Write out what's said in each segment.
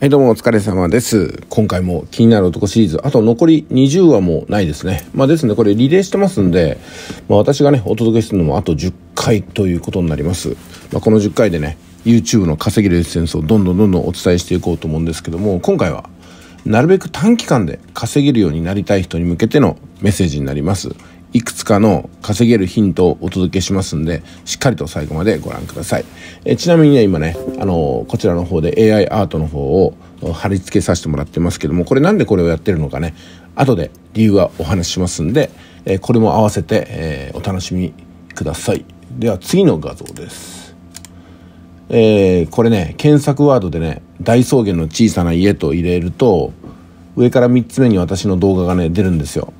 はい、どうもお疲れ様です。今回も気になる男シリーズ、あと残り20話もないですね。まあですね、これリレーしてますんで、まあ私がね、お届けするのもあと10回ということになります。まあこの10回でね、YouTube の稼げるエッセンスをどんどんどんどんお伝えしていこうと思うんですけども、今回はなるべく短期間で稼げるようになりたい人に向けてのメッセージになります。いくつかの稼げるヒントをお届けしますんで、しっかりと最後までご覧ください。えちなみにね、今ね、あのこちらの方で AI アートの方を貼り付けさせてもらってますけども、これなんでこれをやってるのかね、後で理由はお話ししますんで、えこれも合わせて、えお楽しみください。では次の画像です。えー、これね、検索ワードでね、大草原の小さな家と入れると、上から3つ目に私の動画がね、出るんですよ。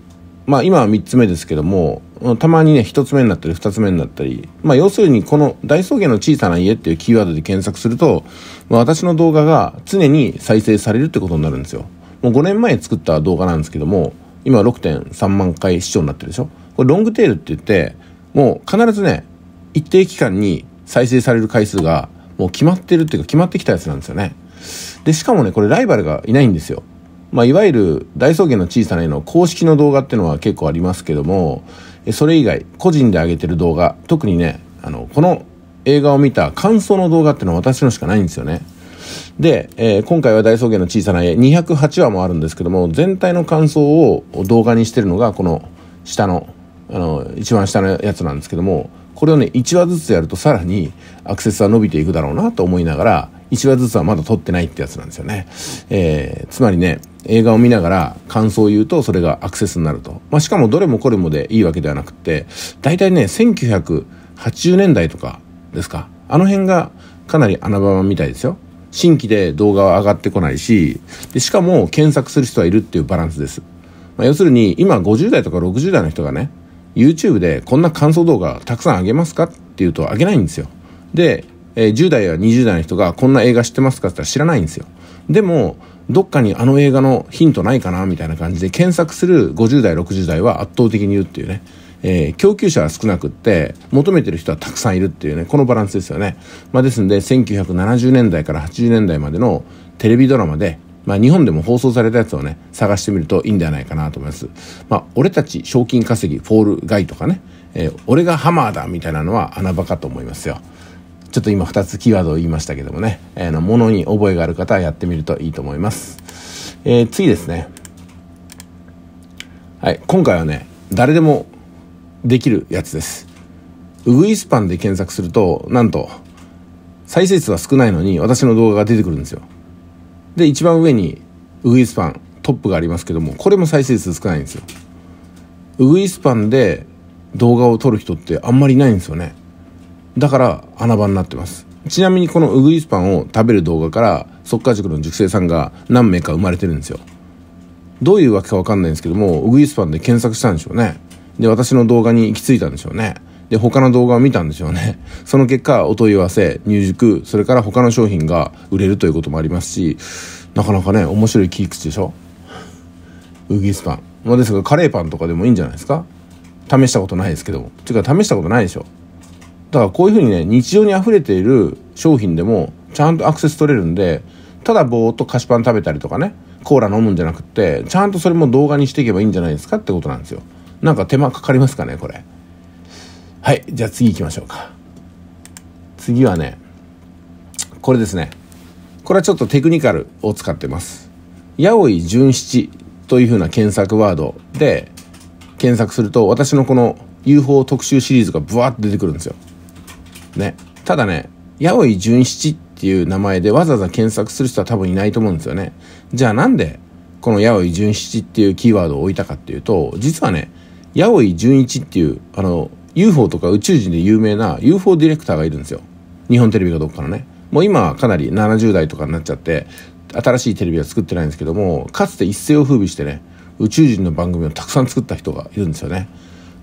まあ、今は3つ目ですけどもたまにね1つ目になったり2つ目になったり、まあ、要するにこの「大草原の小さな家」っていうキーワードで検索すると、まあ、私の動画が常に再生されるってことになるんですよもう5年前作った動画なんですけども今6.3万回視聴になってるでしょこれロングテールって言ってもう必ずね一定期間に再生される回数がもう決まってるっていうか決まってきたやつなんですよねでしかもねこれライバルがいないんですよまあ、いわゆる大草原の小さな絵の公式の動画っていうのは結構ありますけどもそれ以外個人で上げてる動画特にねあのこの映画を見た感想の動画っていうのは私のしかないんですよね。で、えー、今回は大草原の小さな絵208話もあるんですけども全体の感想を動画にしてるのがこの下のあの一番下のやつなんですけどもこれをね1話ずつやるとさらにアクセスは伸びていくだろうなと思いながら1話ずつはまだ撮ってないってやつなんですよね。えー、つまりね映画を見ながら感想を言うとそれがアクセスになると。まあ、しかもどれもこれもでいいわけではなくて、大体ね、1980年代とかですか。あの辺がかなり穴場みたいですよ。新規で動画は上がってこないし、でしかも検索する人はいるっていうバランスです。まあ、要するに今50代とか60代の人がね、YouTube でこんな感想動画たくさんあげますかっていうとあげないんですよ。で、えー、10代や20代の人がこんな映画知ってますかって言ったら知らないんですよ。でも、どっかにあの映画のヒントないかなみたいな感じで検索する50代、60代は圧倒的に言うっていうね。えー、供給者は少なくって求めてる人はたくさんいるっていうねこのバランスですよね、まあ、ですんで1970年代から80年代までのテレビドラマで、まあ、日本でも放送されたやつをね探してみるといいんではないかなと思います、まあ、俺たち賞金稼ぎフォールガイとかね、えー、俺がハマーだみたいなのは穴場かと思いますよちょっと今2つキーワードを言いましたけどもね、えー、のものに覚えがある方はやってみるといいと思います。えー、次ですね。はい、今回はね、誰でもできるやつです。ウグイスパンで検索すると、なんと、再生数は少ないのに私の動画が出てくるんですよ。で、一番上にウグイスパントップがありますけども、これも再生数少ないんですよ。ウグイスパンで動画を撮る人ってあんまりいないんですよね。だから穴場になってますちなみにこのウグイスパンを食べる動画から速か。塾の塾生さんが何名か生まれてるんですよどういうわけか分かんないんですけどもウグイスパンで検索したんでしょうねで私の動画に行き着いたんでしょうねで他の動画を見たんでしょうねその結果お問い合わせ入塾それから他の商品が売れるということもありますしなかなかね面白い切り口でしょウグイスパンまあですがカレーパンとかでもいいんじゃないですか試したことないですけどっていうか試したことないでしょだからこういうふうにね日常にあふれている商品でもちゃんとアクセス取れるんでただぼーっと菓子パン食べたりとかねコーラ飲むんじゃなくってちゃんとそれも動画にしていけばいいんじゃないですかってことなんですよなんか手間かかりますかねこれはいじゃあ次行きましょうか次はねこれですねこれはちょっとテクニカルを使ってます八尾純七というふうな検索ワードで検索すると私のこの UFO 特集シリーズがブワーって出てくるんですよね。ただね、八百井純七っていう名前でわざわざ検索する人は多分いないと思うんですよね。じゃあなんで、この八百井純七っていうキーワードを置いたかっていうと、実はね、八百井純一っていう、あの、UFO とか宇宙人で有名な UFO ディレクターがいるんですよ。日本テレビがどっかのね。もう今はかなり70代とかになっちゃって、新しいテレビは作ってないんですけども、かつて一世を風靡してね、宇宙人の番組をたくさん作った人がいるんですよね。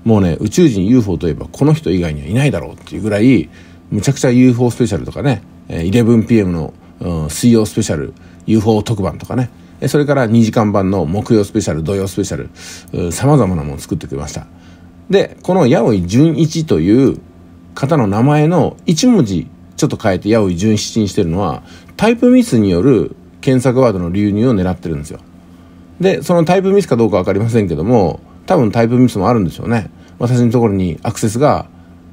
もうね宇宙人 UFO といえばこの人以外にはいないだろうっていうぐらいむちゃくちゃ UFO スペシャルとかね 11pm の、うん、水曜スペシャル UFO 特番とかねそれから2時間版の木曜スペシャル土曜スペシャルさまざまなものを作ってくれましたでこの八尾純一という方の名前の1文字ちょっと変えて八尾純七にしてるのはタイプミスによる検索ワードの流入を狙ってるんですよでそのタイプミスかどうか分かりませんけども多分タイプミスもあるんでしょうね私のところにアクセスが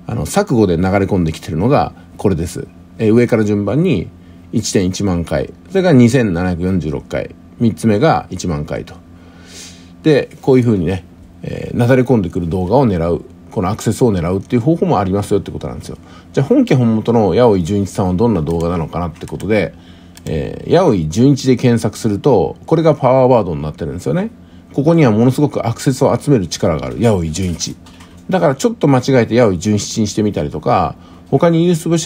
あの錯誤で流れ込んできてるのがこれです、えー、上から順番に1.1万回それが2746回3つ目が1万回とでこういうふうにね、えー、なだれ込んでくる動画を狙うこのアクセスを狙うっていう方法もありますよってことなんですよじゃあ本家本元の八尾純一さんはどんな動画なのかなってことで、え八尾純一で検索するとこれがパワーワードになってるんですよねここにはものすごくアクセスを集める力がある八尾純一だからちょっと間違えて矢を17にしてみたりとか他に UFO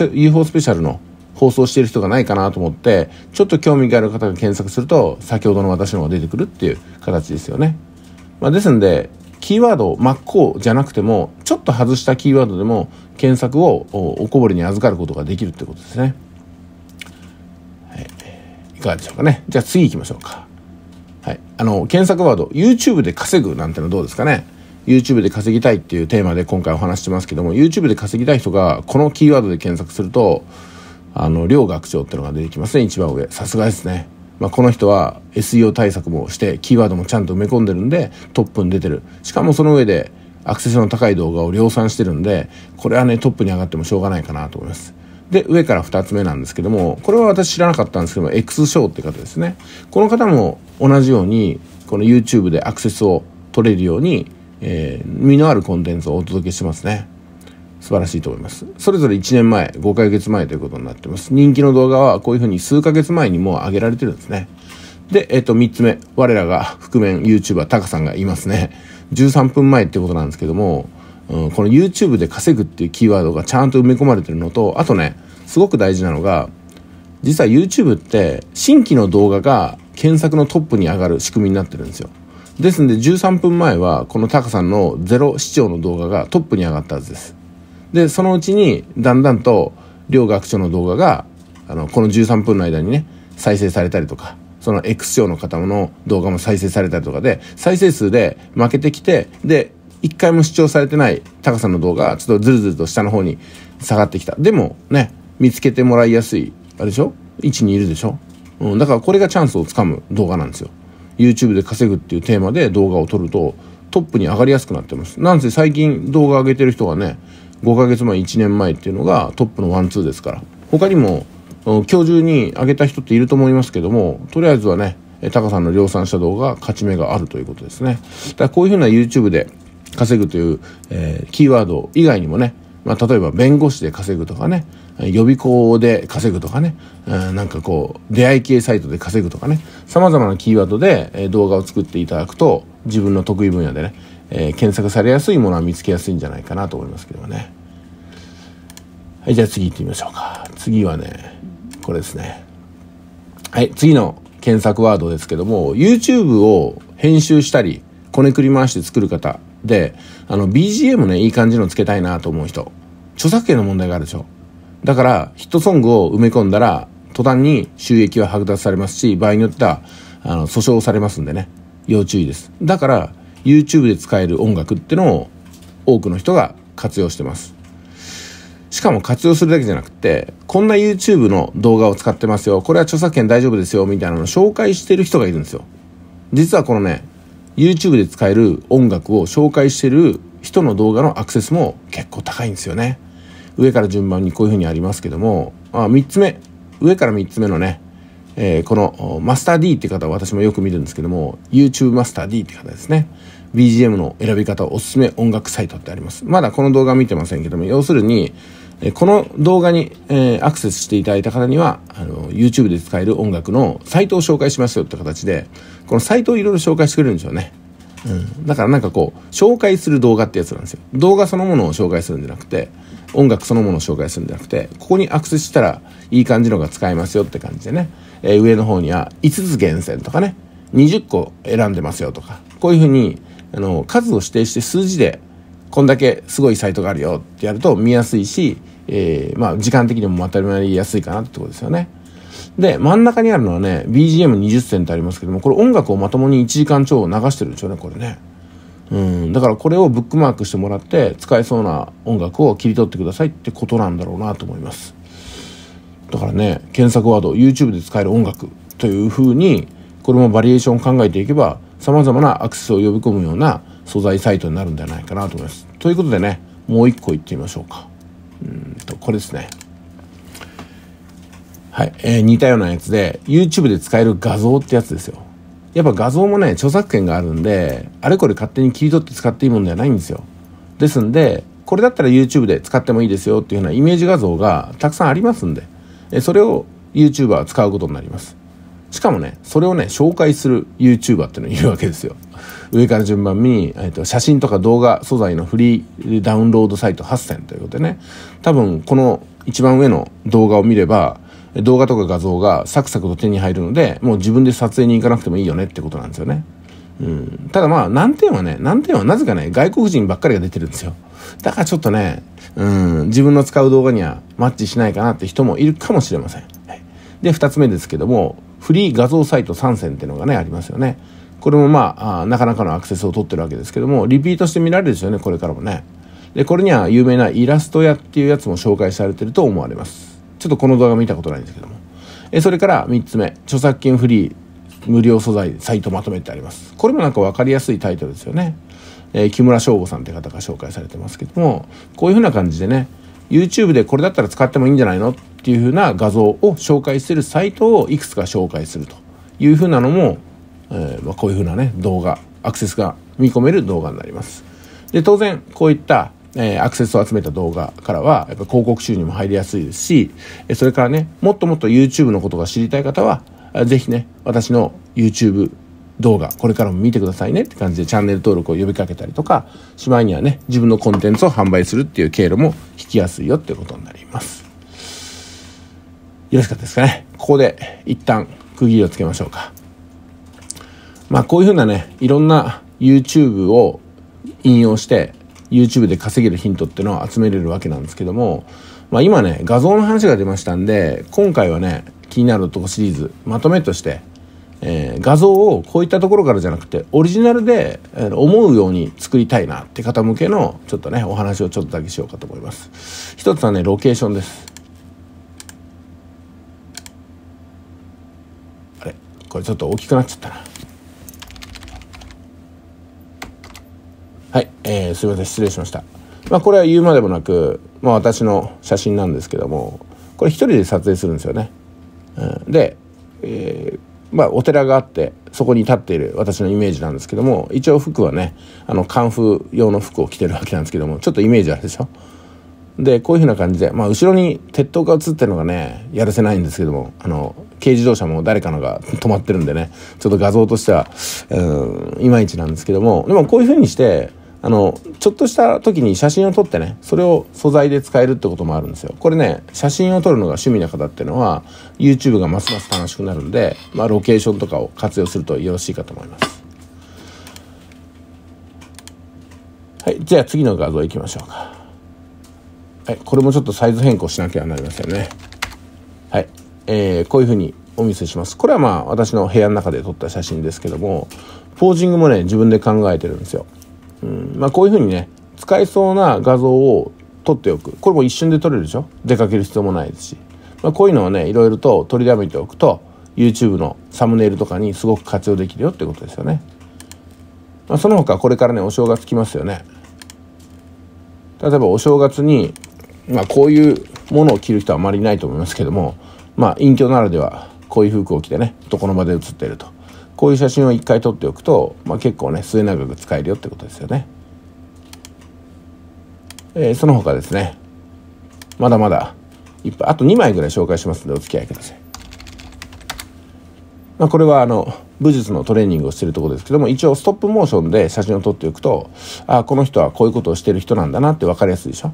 スペシャルの放送してる人がないかなと思ってちょっと興味がある方が検索すると先ほどの私の方が出てくるっていう形ですよね、まあ、ですんでキーワード真っ向じゃなくてもちょっと外したキーワードでも検索をおこぼれに預かることができるってことですね、はい、いかがでしょうかねじゃあ次行きましょうかはいあの検索ワード YouTube で稼ぐなんてのはどうですかね YouTube で稼ぎたいっていうテーマで今回お話してますけども YouTube で稼ぎたい人がこのキーワードで検索するとあの両学長っていうのが出てきますね一番上さすがですね、まあ、この人は SEO 対策もしてキーワードもちゃんと埋め込んでるんでトップに出てるしかもその上でアクセスの高い動画を量産してるんでこれはねトップに上がってもしょうがないかなと思いますで上から2つ目なんですけどもこれは私知らなかったんですけども X 賞って方ですねこの方も同じようにこの YouTube でアクセスを取れるようにえー、身のあるコンテンツをお届けしますね。素晴らしいと思います。それぞれ1年前、5ヶ月前ということになってます。人気の動画はこういうふうに数ヶ月前にもう上げられてるんですね。で、えっ、ー、と、3つ目。我らが覆面 YouTuber タカさんがいますね。13分前ってことなんですけども、うん、この YouTube で稼ぐっていうキーワードがちゃんと埋め込まれてるのと、あとね、すごく大事なのが、実は YouTube って新規の動画が検索のトップに上がる仕組みになってるんですよ。ですんで13分前はこのタカさんのゼロ視聴の動画がトップに上がったはずですでそのうちにだんだんと両学長の動画があのこの13分の間にね再生されたりとかその X 賞の方の動画も再生されたりとかで再生数で負けてきてで1回も視聴されてないタカさんの動画ちょっとずるずると下の方に下がってきたでもね見つけてもらいやすいあれでしょ位置にいるでしょ、うん、だからこれがチャンスをつかむ動画なんですよ YouTube で稼ぐっていうテーマで動画を撮るとトップに上がりやすくなってますなんせ最近動画上げてる人がね5ヶ月前1年前っていうのがトップのワンツーですから他にも今日中に上げた人っていると思いますけどもとりあえずはねタカさんの量産した動画勝ち目があるということですねだからこういうふうな YouTube で稼ぐという、えー、キーワード以外にもね、まあ、例えば弁護士で稼ぐとかね予備校で稼ぐとかね、なんかこう、出会い系サイトで稼ぐとかね、様々なキーワードで動画を作っていただくと、自分の得意分野でね、えー、検索されやすいものは見つけやすいんじゃないかなと思いますけどもね。はい、じゃあ次行ってみましょうか。次はね、これですね。はい、次の検索ワードですけども、YouTube を編集したり、こねくり回して作る方で、あの、BGM ね、いい感じのつけたいなと思う人。著作権の問題があるでしょ。だからヒットソングを埋め込んだら途端に収益は剥奪されますし場合によってはあの訴訟されますんでね要注意ですだから YouTube で使える音楽ってのを多くの人が活用してますしかも活用するだけじゃなくてこんな YouTube の動画を使ってますよこれは著作権大丈夫ですよみたいなのを紹介してる人がいるんですよ実はこのね YouTube で使える音楽を紹介してる人の動画のアクセスも結構高いんですよね上から順番にこういうふうにありますけども、あ、3つ目、上から3つ目のね、えー、このマスター D って方は私もよく見るんですけども、YouTube マスター D って方ですね。BGM の選び方おすすめ音楽サイトってあります。まだこの動画見てませんけども、要するに、この動画に、えー、アクセスしていただいた方には、あの、YouTube で使える音楽のサイトを紹介しますよって形で、このサイトをいろいろ紹介してくれるんですよね。うん、だからなんかこう紹介する動画ってやつなんですよ動画そのものを紹介するんじゃなくて音楽そのものを紹介するんじゃなくてここにアクセスしたらいい感じのが使えますよって感じでね、えー、上の方には5つ厳選とかね20個選んでますよとかこういうふうにあの数を指定して数字でこんだけすごいサイトがあるよってやると見やすいし、えー、まあ時間的にもまとめやすいかなってことですよね。で、真ん中にあるのはね、BGM20 選ってありますけども、これ音楽をまともに1時間超流してるんでしょうね、これね。うん、だからこれをブックマークしてもらって使えそうな音楽を切り取ってくださいってことなんだろうなと思いますだからね検索ワード YouTube で使える音楽というふうにこれもバリエーションを考えていけばさまざまなアクセスを呼び込むような素材サイトになるんじゃないかなと思いますということでねもう一個いってみましょうかうんとこれですねはい、えー、似たようなやつで YouTube で使える画像ってやつですよやっぱ画像もね著作権があるんであれこれ勝手に切り取って使っていいもんではないんですよですんでこれだったら YouTube で使ってもいいですよっていうようなイメージ画像がたくさんありますんで、えそれを YouTuber は使うことになりますしかもねそれをね紹介する YouTuber っていうのいるわけですよ上から順番に、えーと、写真とか動画素材のフリーダウンロードサイト8 0ということでね多分この一番上の動画を見れば動画とか画像がサクサクと手に入るので、もう自分で撮影に行かなくてもいいよねってことなんですよね。うん、ただまあ難点はね難点はなぜかね外国人ばっかりが出てるんですよだからちょっとね、うん、自分の使う動画にはマッチしないかなって人もいるかもしれません、はい、で2つ目ですけどもフリー画像サイト3選っていうのがねありますよねこれもまああなかなかのアクセスを取ってるわけですけどもリピートして見られるですよねこれからもねでこれには有名なイラスト屋っていうやつも紹介されてると思われますちょっとこの動画見たことないんですけども。えそれから3つ目、著作権フリー無料素材サイトまとめてあります。これもなんか分かりやすいタイトルですよね。えー、木村翔吾さんって方が紹介されてますけども、こういうふうな感じでね、YouTube でこれだったら使ってもいいんじゃないのっていうふうな画像を紹介するサイトをいくつか紹介するというふうなのも、えー、まあ、こういうふうなね、動画、アクセスが見込める動画になります。で、当然、こういったえアクセスを集めた動画からは、やっぱ広告収入も入りやすいですし、それからね、もっともっと YouTube のことが知りたい方は、ぜひね、私の YouTube 動画、これからも見てくださいねって感じでチャンネル登録を呼びかけたりとか、しまいにはね、自分のコンテンツを販売するっていう経路も引きやすいよってことになります。よろしかったですかね。ここで一旦区切りをつけましょうか。まあこういうふうなね、いろんな YouTube を引用して、YouTube で稼げるヒントっていうのは集めれるわけなんですけども、まあ、今ね画像の話が出ましたんで今回はね気になるとこシリーズまとめとして、えー、画像をこういったところからじゃなくてオリジナルで、思うように作りたいなって方向けのちょっとねお話をちょっとだけしようかと思います。一つはねロケーションです。あれこれちょっと大きくなっちゃったな。えー、すいません失礼しました、まあ、これは言うまでもなく、まあ、私の写真なんですけどもこれ一人で撮影するんですよね、うん、で、えー、まあ、お寺があってそこに立っている私のイメージなんですけども一応服はねあのカンフー用の服を着てるわけなんですけどもちょっとイメージあるでしょでこういうふうな感じで、まあ、後ろに鉄塔が映ってるのがねやるせないんですけどもあの軽自動車も誰かのが止まってるんでねちょっと画像としてはうんいまいちなんですけどもでもこういうふうにしてあのちょっとした時に写真を撮ってねそれを素材で使えるってこともあるんですよこれね写真を撮るのが趣味な方っていうのは YouTube がますます楽しくなるんで、まあ、ロケーションとかを活用するとよろしいかと思いますはいじゃあ次の画像いきましょうかはいこれもちょっとサイズ変更しなきゃなりませんねはいえー、こういうふうにお見せしますこれはまあ私の部屋の中で撮った写真ですけどもポージングもね自分で考えてるんですようんまあ、こういうふうにね使えそうな画像を撮っておくこれも一瞬で撮れるでしょ出かける必要もないですし、まあ、こういうのをねいろいろと取りだめておくと YouTube のサムネイルとかにすごく活用できるよってことですよね、まあ、その他これからねお正月来ますよね例えばお正月に、まあ、こういうものを着る人はあまりいないと思いますけどもまあ隠居ならではこういう服を着てねとこの場で写っているとこういう写真を一回撮っておくと、まあ、結構ね末永く使えるよってことですよね、えー、その他ですねまだまだいっぱいあと2枚ぐらい紹介しますのでお付き合いください、まあ、これはあの武術のトレーニングをしてるところですけども一応ストップモーションで写真を撮っておくとああこの人はこういうことをしてる人なんだなって分かりやすいでしょ、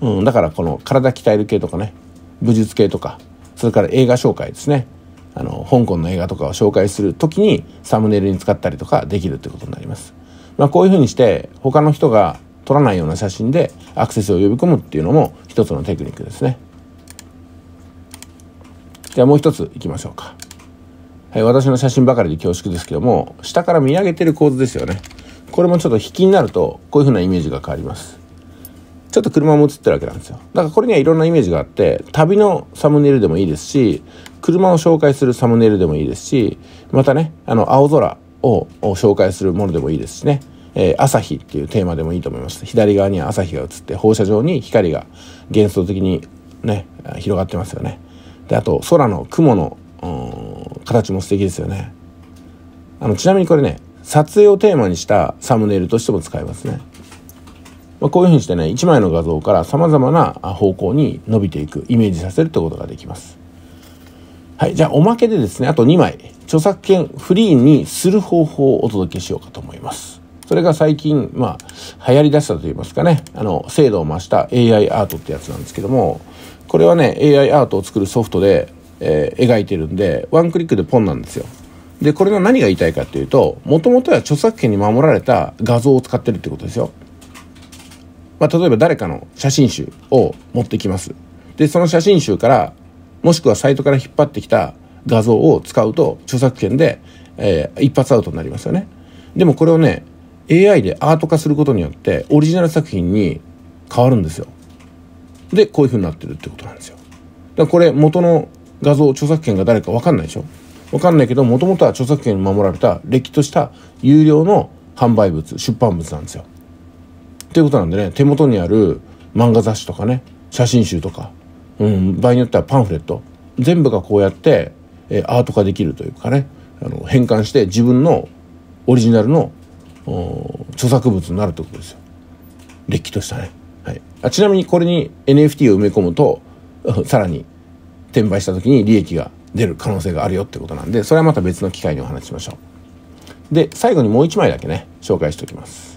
うん、だからこの体鍛える系とかね武術系とかそれから映画紹介ですねあの香港の映画とかを紹介する時にサムネイルに使ったりとかできるってことになります。まあ、こういうふうにして他の人が撮らないような写真でアクセスを呼び込むっていうのも一つのテクニックですね。ではもう一ついきましょうか。はい、私の写真ばかりで恐縮ですけども下から見上げてる構図ですよね。これもちょっと引きになるとこういうふうなイメージが変わります。ちょっと車も映ってるわけなんですよだからこれにはいろんなイメージがあって旅のサムネイルでもいいですし車を紹介するサムネイルでもいいですしまたねあの青空を紹介するものでもいいですしね、えー、朝日っていうテーマでもいいと思います左側には朝日が映って放射状に光が幻想的にね広がってますよねであと空の雲の形も素敵ですよねあのちなみにこれね撮影をテーマにしたサムネイルとしても使えますねまあ、こういうふうにしてね1枚の画像からさまざまな方向に伸びていくイメージさせるってことができます。はい、じゃあおまけでですねあと2枚著作権フリーにする方法をお届けしようかと思います。それが最近、まあ、流行り出したと言いますかね、あの、精度を増した AI アートってやつなんですけども、これはね、AI アートを作るソフトで、えー、描いてるんで、ワンクリックでポンなんですよ。で、これの何が言いたいかっていうと、もともとは著作権に守られた画像を使ってるってことですよ。まあ、例えば誰かの写真集を持ってきます。で、その写真集から、もしくはサイトから引っ張ってきた画像を使うと、著作権で、えー、一発アウトになりますよね。でもこれをね、AI でアート化することによって、オリジナル作品に変わるんですよ。で、こういう風になってるってことなんですよ。だからこれ、元の画像、著作権が誰か分かんないでしょ分かんないけど、もともとは著作権に守られた、れっきとした有料の販売物、出版物なんですよ。っていうことなんでね手元にある漫画雑誌とかね写真集とか、うん、場合によってはパンフレット全部がこうやって、えー、アート化できるというかねあの変換して自分のオリジナルの著作物になるってことですよ。れっきとしたね、はい、あちなみにこれに NFT を埋め込むと さらに転売した時に利益が出る可能性があるよってことなんでそれはまた別の機会にお話ししましょう。で最後にもう一枚だけね紹介しておきます。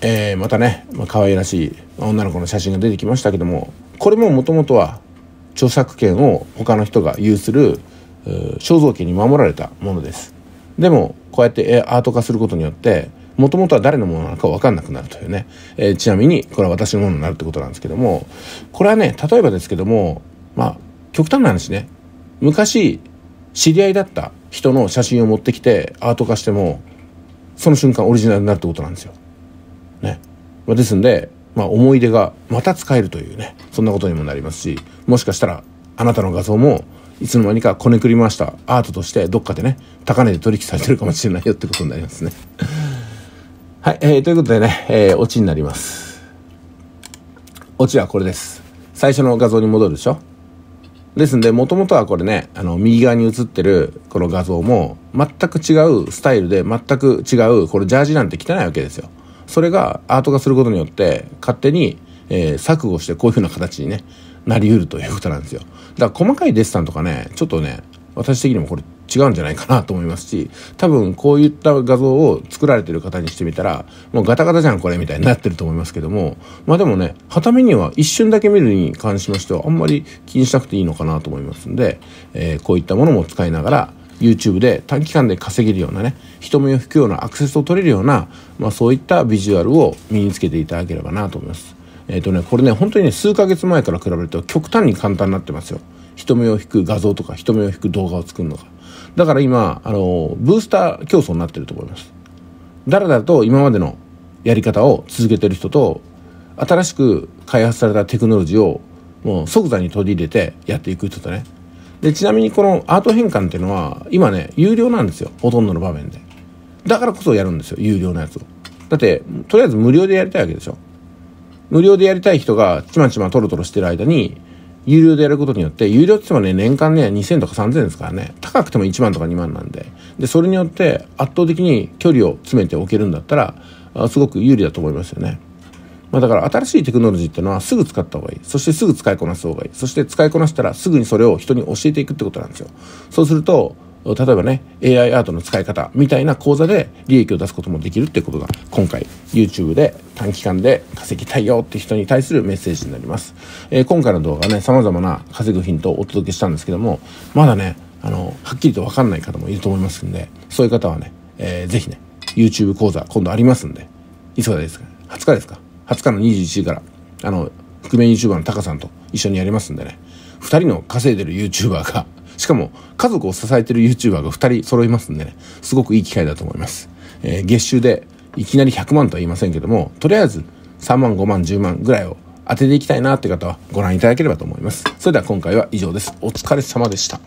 えー、またね、まあ、可愛らしい女の子の写真が出てきましたけどもこれももともとは著作権を他の人が有する肖像権に守られたものですでもこうやってアート化することによってもともとは誰のものなのか分かんなくなるというね、えー、ちなみにこれは私のものになるってことなんですけどもこれはね例えばですけどもまあ極端な話ね昔知り合いだった人の写真を持ってきてアート化してもその瞬間オリジナルになるってことなんですよまあ、ですんで、まあ、思い出がまた使えるというねそんなことにもなりますしもしかしたらあなたの画像もいつの間にかこねくり回したアートとしてどっかでね高値で取引されてるかもしれないよってことになりますね。はい、えー、ということでね、えー、オチになります。オチはこれです。最初の画像に戻るでしょですんで、もともとはこれね、あの、右側に写ってるこの画像も、全く違うスタイルで、全く違う、これジャージなんて汚いわけですよ。それがアート化することによって勝手に、えー、錯誤してこういううな形にねなりうるということなんですよだから細かいデッサンとかねちょっとね私的にもこれ違うんじゃないかなと思いますし多分こういった画像を作られてる方にしてみたらもうガタガタじゃんこれみたいになってると思いますけどもまあでもねは目には一瞬だけ見るに関しましてはあんまり気にしなくていいのかなと思いますんで、えー、こういったものも使いながら YouTube で短期間で稼げるようなね人目を引くようなアクセスを取れるような、まあ、そういったビジュアルを身につけていただければなと思います。えっ、ー、とねこれね本当にね数ヶ月前から比べると極端に簡単になってますよ。人目を引く画像とか人目を引く動画を作るのが。だから今あのブースター競争になってると思います。だらだらと今までのやり方を続けてる人と新しく開発されたテクノロジーをもう即座に取り入れてやっていく人とねでちなみにこのアート変換っていうのは今ね有料なんですよほとんどの場面でだからこそやるんですよ有料のやつをだってとりあえず無料でやりたいわけでしょ無料でやりたい人がちまちまトロトロしてる間に有料でやることによって有料って言ってもね年間ね2000とか3000ですからね高くても1万とか2万なんででそれによって圧倒的に距離を詰めておけるんだったらすごく有利だと思いますよねまあ、だから新しいテクノロジーっていうのはすぐ使った方がいい。そしてすぐ使いこなす方がいい。そして使いこなしたらすぐにそれを人に教えていくってことなんですよ。そうすると、例えばね、AI アートの使い方みたいな講座で利益を出すこともできるってことが今回 YouTube で短期間で稼ぎたいよって人に対するメッセージになります。えー、今回の動画ね、様々な稼ぐヒントをお届けしたんですけども、まだね、あの、はっきりとわかんない方もいると思いますんで、そういう方はね、えー、ぜひね、YouTube 講座今度ありますんで、いつかでですか ?20 日ですか20日の21時から、あの、覆面 YouTuber のタカさんと一緒にやりますんでね、2人の稼いでる YouTuber が、しかも家族を支えてる YouTuber が2人揃いますんでね、すごくいい機会だと思います。えー、月収でいきなり100万とは言いませんけども、とりあえず3万、5万、10万ぐらいを当てていきたいなって方はご覧いただければと思います。それでは今回は以上です。お疲れ様でした。